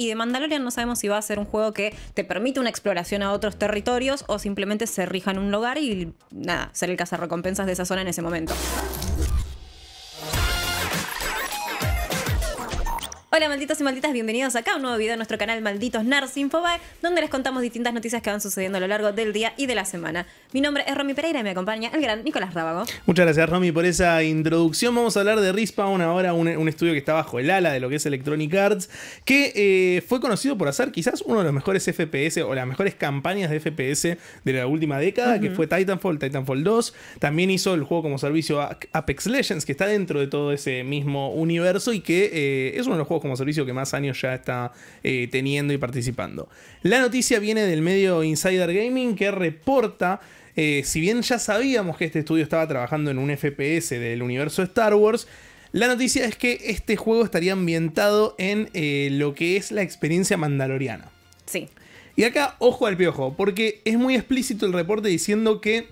Y de Mandalorian no sabemos si va a ser un juego que te permite una exploración a otros territorios o simplemente se rija en un lugar y nada, ser el cazarrecompensas de esa zona en ese momento. Hola malditos y malditas, bienvenidos acá a un nuevo video de nuestro canal Malditos Nars Infobae, donde les contamos distintas noticias que van sucediendo a lo largo del día y de la semana. Mi nombre es Romy Pereira y me acompaña el gran Nicolás Rábago. Muchas gracias Romy por esa introducción. Vamos a hablar de Respawn ahora, un, un estudio que está bajo el ala de lo que es Electronic Arts, que eh, fue conocido por hacer quizás uno de los mejores FPS o las mejores campañas de FPS de la última década, que fue Titanfall, Titanfall 2. También hizo el juego como servicio Apex Legends, que está dentro de todo ese mismo universo y que eh, es uno de los juegos como servicio que más años ya está eh, teniendo y participando. La noticia viene del medio Insider Gaming que reporta eh, si bien ya sabíamos que este estudio estaba trabajando en un FPS del universo Star Wars, la noticia es que este juego estaría ambientado en eh, lo que es la experiencia mandaloriana. Sí. Y acá, ojo al piojo, porque es muy explícito el reporte diciendo que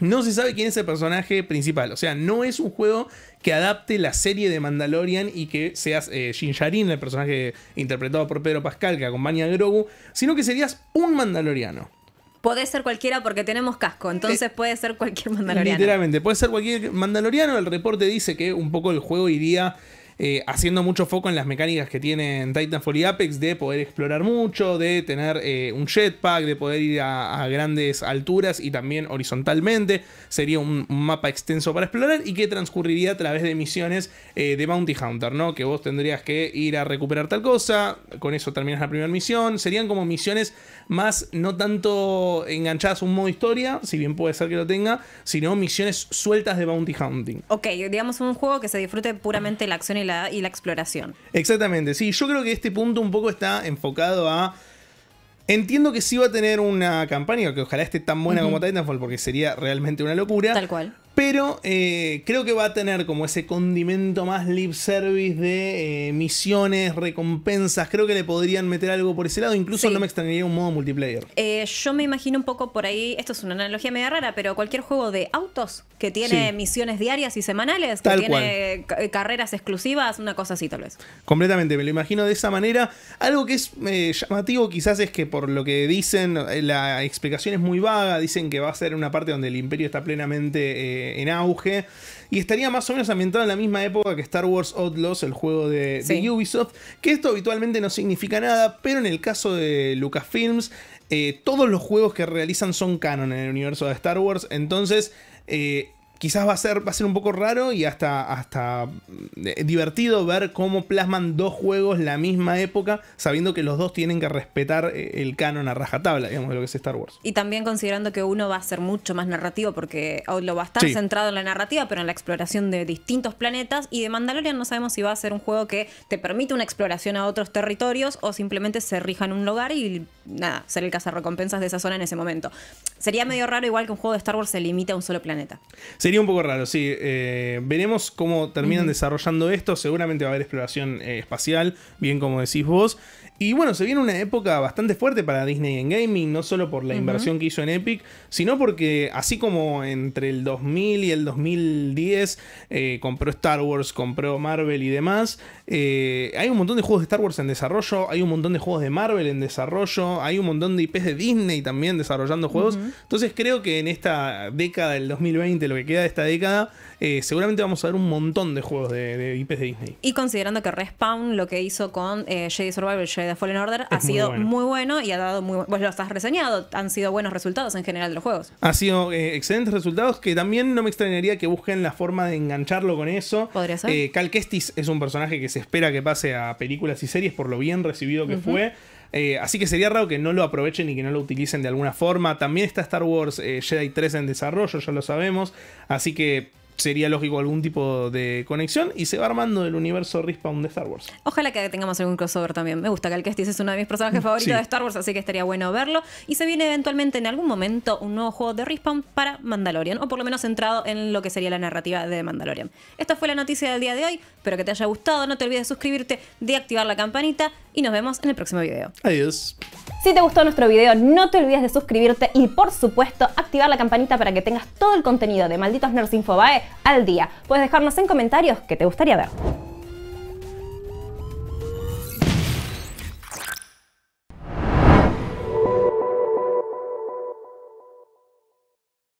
no se sabe quién es el personaje principal. O sea, no es un juego que adapte la serie de Mandalorian y que seas shin eh, Jin el personaje interpretado por Pedro Pascal, que acompaña a Grogu, sino que serías un mandaloriano. Puede ser cualquiera porque tenemos casco, entonces eh, puede ser cualquier mandaloriano. Literalmente, puede ser cualquier mandaloriano. El reporte dice que un poco el juego iría eh, haciendo mucho foco en las mecánicas que tienen Titanfall y Apex de poder explorar mucho, de tener eh, un jetpack, de poder ir a, grandes alturas y también horizontalmente. Sería un, mapa extenso para explorar y que transcurriría a través de misiones eh, de Bounty Hunter, ¿no? Que vos tendrías que ir a recuperar tal cosa, con eso terminas la primera misión. Serían como misiones más, no tanto enganchadas a un modo historia, si bien puede ser que lo tenga, sino misiones sueltas de Bounty Hunting. Ok, digamos un juego que se disfrute puramente la acción y y la exploración. Exactamente, sí, yo creo que este punto un poco está enfocado a... Entiendo que sí va a tener una campaña, que ojalá esté tan buena como Titanfall, porque sería realmente una locura. Tal cual. Pero eh, creo que va a tener como ese condimento más lip service de eh, misiones, recompensas. Creo que le podrían meter algo por ese lado. Incluso no me extrañaría un modo multiplayer. Eh, yo me imagino un poco por ahí, esto es una analogía media rara, pero cualquier juego de autos que tiene misiones diarias y semanales, que tiene carreras exclusivas, una cosa así tal vez. Completamente, me lo imagino de esa manera. Algo que es llamativo quizás es que por lo que dicen, la explicación es muy vaga. Dicen que va a ser una parte donde el imperio está plenamente en auge. Y estaría más o menos ambientado en la misma época que Star Wars Outlaws, el juego de, Ubisoft. Que esto habitualmente no significa nada, pero en el caso de Lucasfilms, eh, todos los juegos que realizan son canon en el universo de Star Wars. Entonces. Eh, quizás va a ser, va a ser un poco raro y hasta, hasta mm, eh, divertido ver cómo plasman dos juegos la misma época, sabiendo que los dos tienen que respetar eh, el canon a rajatabla, digamos, de lo que es Star Wars. Y también considerando que uno va a ser mucho más narrativo, porque lo va a estar centrado en la narrativa, pero en la exploración de distintos planetas. Y de Mandalorian no sabemos si va a ser un juego que te permite una exploración a otros territorios o simplemente se rija en un lugar y nada, ser el cazarrecompensas de esa zona en ese momento. Sería medio raro igual que un juego de Star Wars se limite a un solo planeta. Sería un poco raro, sí. Eh, veremos cómo terminan desarrollando esto. Seguramente va a haber exploración eh, espacial, bien como decís vos. Y bueno, se viene una época bastante fuerte para Disney en gaming, no solo por la inversión que hizo en Epic, sino porque así como entre el 2000 y el 2010 eh, compró Star Wars, compró Marvel y demás, eh, hay un montón de juegos de Star Wars en desarrollo, hay un montón de juegos de Marvel en desarrollo, hay un montón de IPs de Disney también desarrollando juegos. Entonces creo que en esta década, del 2020, lo que queda de esta década, eh, seguramente vamos a ver un montón de juegos de, IPs de Disney. Y considerando que Respawn lo que hizo con Jedi Survival, Jedi de Fallen Order ha sido muy bueno. y ha dado muy vos los has reseñado, han sido buenos resultados en general de los juegos. Ha sido eh, excelentes resultados que también no me extrañaría que busquen la forma de engancharlo con eso. Podría ser. Eh, Cal Kestis es un personaje que se espera que pase a películas y series por lo bien recibido que fue. Eh, así que sería raro que no lo aprovechen y que no lo utilicen de alguna forma. También está Star Wars Jedi 3 en desarrollo, ya lo sabemos. Así que sería lógico algún tipo de conexión y se va armando el universo Respawn de Star Wars. Ojalá que tengamos algún crossover también. Me gusta que Kestis es uno de mis personajes mm, favoritos de Star Wars, así que estaría bueno verlo. Y se viene eventualmente en algún momento un nuevo juego de Respawn para Mandalorian, o por lo menos centrado en lo que sería la narrativa de Mandalorian. Esta fue la noticia del día de hoy, espero que te haya gustado, no te olvides de suscribirte, de activar la campanita y nos vemos en el próximo video. Adiós. Si te gustó nuestro video, no te olvides de suscribirte y por supuesto activar la campanita para que tengas todo el contenido de Malditos Nerds Infobae al día. Puedes dejarnos en comentarios qué te gustaría ver.